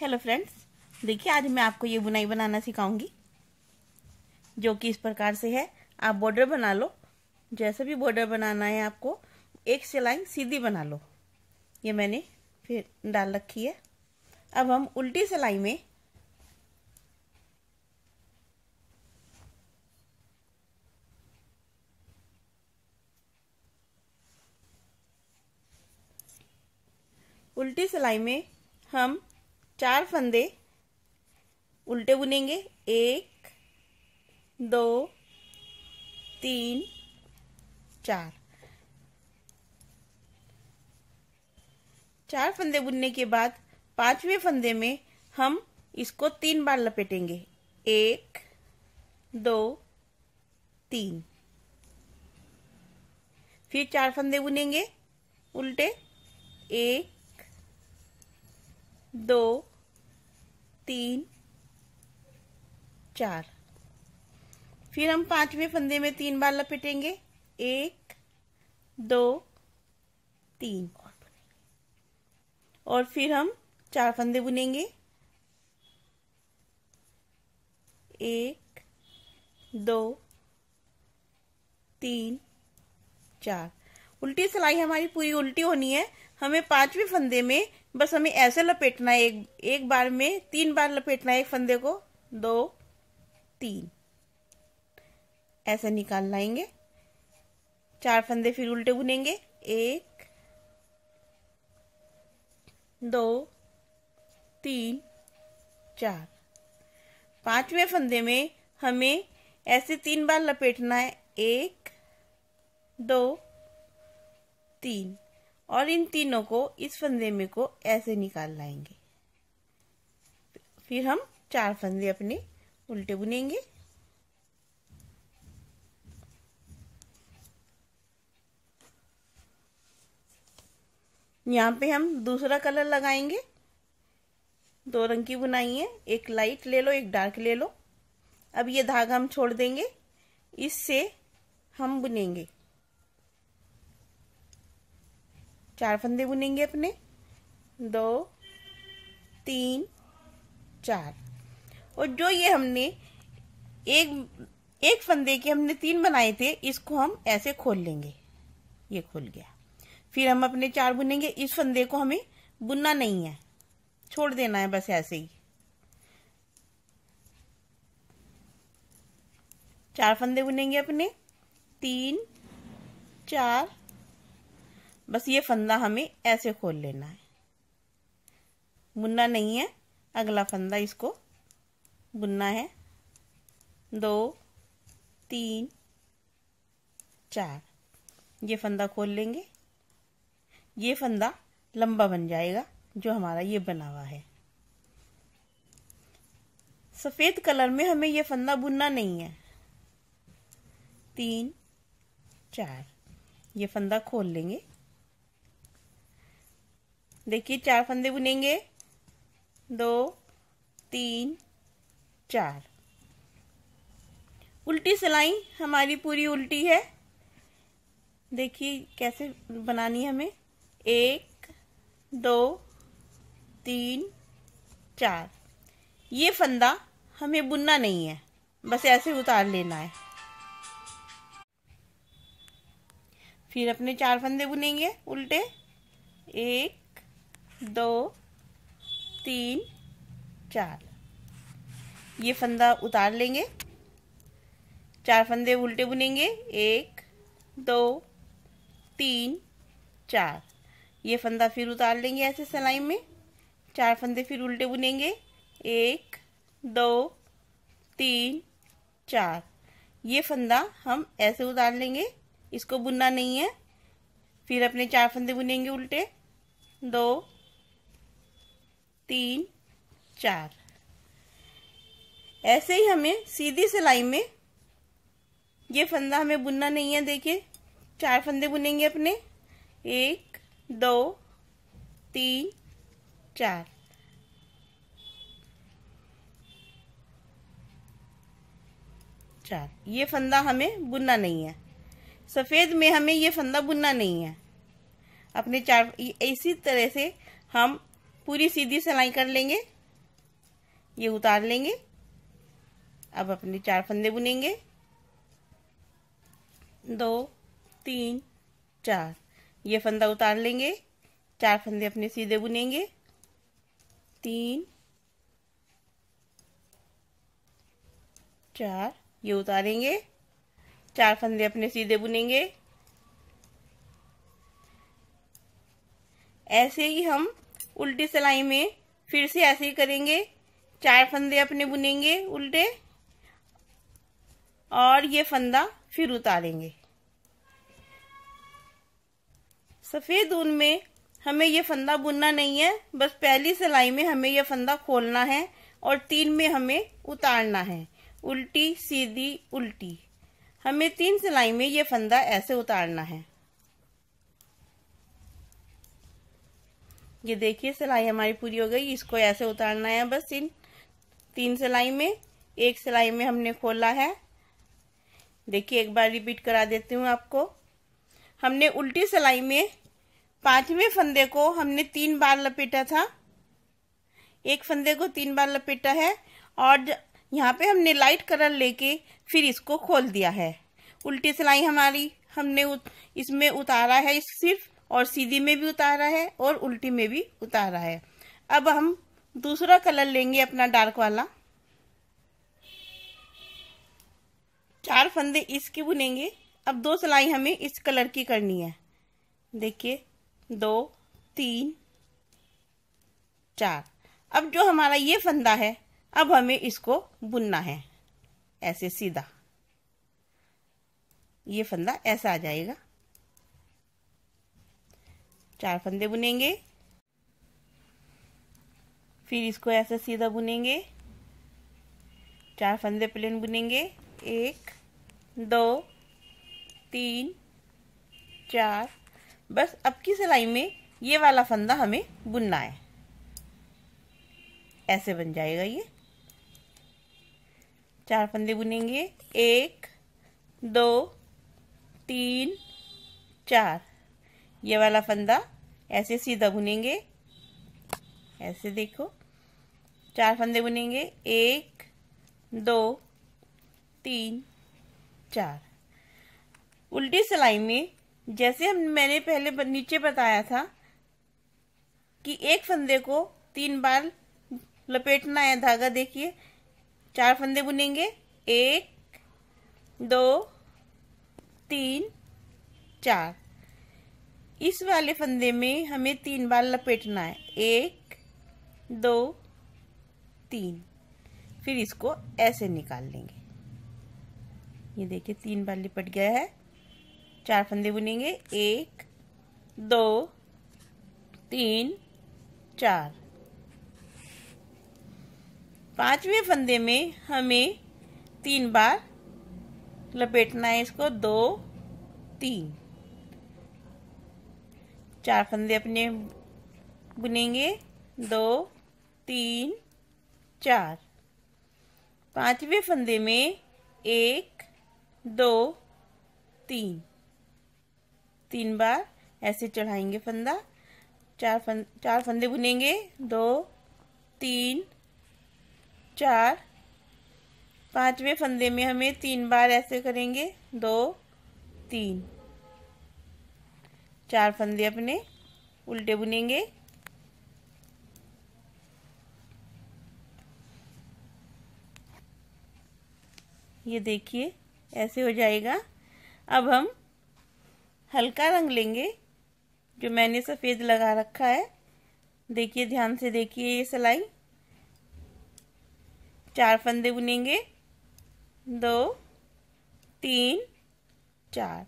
hello friends देखिए आज मैं आपको ये बुनाई बनाना सिखाऊंगी जो कि इस प्रकार से है आप बॉर्डर बना लो जैसे भी बॉर्डर बनाना है आपको एक सिलाई सीधी बना लो ये मैंने फिर डाल रखी है अब हम उल्टी सिलाई में उल्टी सिलाई में हम चार फंदे उल्टे बुनेंगे एक दो तीन चार चार फंदे बुनने के बाद पांचवें फंदे में हम इसको तीन बार लपेटेंगे एक दो तीन फिर चार फंदे बुनेंगे उल्टे एक दो तीन चार फिर हम पांचवें फंदे में तीन बार लपेटेंगे एक दो तीन और फिर हम चार फंदे बुनेंगे एक दो तीन चार उल्टी सिलाई हमारी पूरी उल्टी होनी है हमें पांचवें फंदे में बस हमें ऐसे लपेटना है एक एक बार में तीन बार लपेटना है एक फंदे को दो तीन ऐसे निकाल लाएंगे चार फंदे फिर उल्टे बुनेंगे एक दो तीन चार पांचवें फंदे में हमें ऐसे तीन बार लपेटना है एक दो तीन और इन तीनों को इस फंदे में को ऐसे निकाल लाएंगे फिर हम चार फंदे अपने उल्टे बुनेंगे यहाँ पे हम दूसरा कलर लगाएंगे दो रंग की बुनाई है एक लाइट ले लो एक डार्क ले लो अब ये धागा हम छोड़ देंगे इससे हम बुनेंगे चार फंदे बुनेंगे अपने दो तीन चार और जो ये हमने एक एक फंदे के हमने तीन बनाए थे इसको हम ऐसे खोल लेंगे ये खोल गया फिर हम अपने चार बुनेंगे इस फंदे को हमें बुनना नहीं है छोड़ देना है बस ऐसे ही चार फंदे बुनेंगे अपने तीन चार बस ये फंदा हमें ऐसे खोल लेना है बुनना नहीं है अगला फंदा इसको बुनना है दो तीन चार ये फंदा खोल लेंगे ये फंदा लंबा बन जाएगा जो हमारा ये बना हुआ है सफ़ेद कलर में हमें ये फंदा बुनना नहीं है तीन चार ये फंदा खोल लेंगे देखिए चार फंदे बुनेंगे दो तीन चार उल्टी सिलाई हमारी पूरी उल्टी है देखिए कैसे बनानी है हमें एक दो तीन चार ये फंदा हमें बुनना नहीं है बस ऐसे उतार लेना है फिर अपने चार फंदे बुनेंगे उल्टे एक दो तीन चार ये फंदा उतार लेंगे चार फंदे उल्टे बुनेंगे एक दो तीन चार ये फंदा फिर उतार लेंगे ऐसे सलाई में चार फंदे फिर उल्टे बुनेंगे एक दो तीन चार ये फंदा हम ऐसे उतार लेंगे इसको बुनना नहीं है फिर अपने चार फंदे बुनेंगे उल्टे दो तीन चार ऐसे ही हमें सीधी सिलाई में ये फंदा हमें बुनना नहीं है देखिए चार फंदे बुनेंगे अपने एक दो तीन चार चार ये फंदा हमें बुनना नहीं है सफ़ेद में हमें ये फंदा बुनना नहीं है अपने चार इसी तरह से हम पूरी सीधी सिलाई कर लेंगे ये उतार लेंगे अब अपने चार फंदे बुनेंगे दो तीन चार ये फंदा उतार लेंगे चार फंदे अपने सीधे बुनेंगे तीन चार ये उतारेंगे चार फंदे अपने सीधे बुनेंगे ऐसे ही हम उल्टी सिलाई में फिर से ऐसे ही करेंगे चार फंदे अपने बुनेंगे उल्टे और ये फंदा फिर उतारेंगे सफ़ेद ऊन में हमें ये फंदा बुनना नहीं है बस पहली सिलाई में हमें यह फंदा खोलना है और तीन में हमें उतारना है उल्टी सीधी उल्टी हमें तीन सिलाई में ये फंदा ऐसे उतारना है ये देखिए सिलाई हमारी पूरी हो गई इसको ऐसे उतारना है बस इन तीन सिलाई में एक सिलाई में हमने खोला है देखिए एक बार रिपीट करा देती हूँ आपको हमने उल्टी सिलाई में पांचवें फंदे को हमने तीन बार लपेटा था एक फंदे को तीन बार लपेटा है और यहाँ पे हमने लाइट कलर लेके फिर इसको खोल दिया है उल्टी सिलाई हमारी हमने इसमें उतारा है सिर्फ और सीधी में भी उतारा है और उल्टी में भी उतारा है अब हम दूसरा कलर लेंगे अपना डार्क वाला चार फंदे इसकी बुनेंगे अब दो सिलाई हमें इस कलर की करनी है देखिए दो तीन चार अब जो हमारा ये फंदा है अब हमें इसको बुनना है ऐसे सीधा ये फंदा ऐसा आ जाएगा चार फंदे बुनेंगे फिर इसको ऐसे सीधा बुनेंगे चार फंदे प्लेन बुनेंगे एक दो तीन चार बस अब की सिलाई में ये वाला फंदा हमें बुनना है ऐसे बन जाएगा ये चार फंदे बुनेंगे एक दो तीन चार ये वाला फंदा ऐसे सीधा बुनेंगे ऐसे देखो चार फंदे बुनेंगे एक दो तीन चार उल्टी सिलाई में जैसे हम मैंने पहले नीचे बताया था कि एक फंदे को तीन बार लपेटना है धागा देखिए चार फंदे बुनेंगे एक दो तीन चार इस वाले फंदे में हमें तीन बार लपेटना है एक दो तीन फिर इसको ऐसे निकाल लेंगे ये देखिए तीन बार लिपट गया है चार फंदे बुनेंगे एक दो तीन चार पांचवें फंदे में हमें तीन बार लपेटना है इसको दो तीन चार फंदे अपने बुनेंगे दो तीन चार पांचवे फंदे में एक दो तीन तीन बार ऐसे चढ़ाएंगे फंदा चार फंद चार फंदे बुनेंगे दो तीन चार पांचवे फंदे में हमें तीन बार ऐसे करेंगे दो तीन चार फंदे अपने उल्टे बुनेंगे ये देखिए ऐसे हो जाएगा अब हम हल्का रंग लेंगे जो मैंने सफ़ेद लगा रखा है देखिए ध्यान से देखिए ये सिलाई चार फंदे बुनेंगे दो तीन चार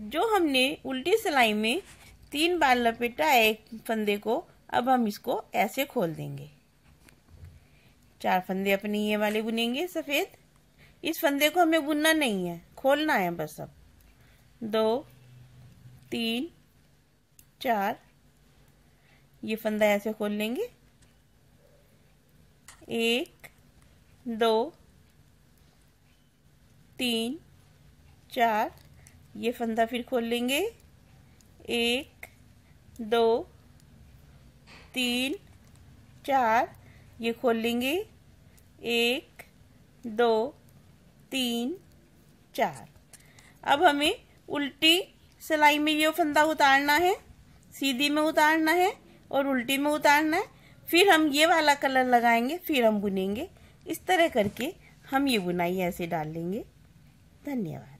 जो हमने उल्टी सिलाई में तीन बार लपेटा है एक फंदे को अब हम इसको ऐसे खोल देंगे चार फंदे अपने ये वाले बुनेंगे सफ़ेद इस फंदे को हमें बुनना नहीं है खोलना है बस अब दो तीन चार ये फंदा ऐसे खोल लेंगे एक दो तीन चार ये फंदा फिर खोल लेंगे एक दो तीन चार ये खोल लेंगे एक दो तीन चार अब हमें उल्टी सिलाई में ये फंदा उतारना है सीधी में उतारना है और उल्टी में उतारना है फिर हम ये वाला कलर लगाएंगे फिर हम बुनेंगे इस तरह करके हम ये बुनाई ऐसे डाल लेंगे धन्यवाद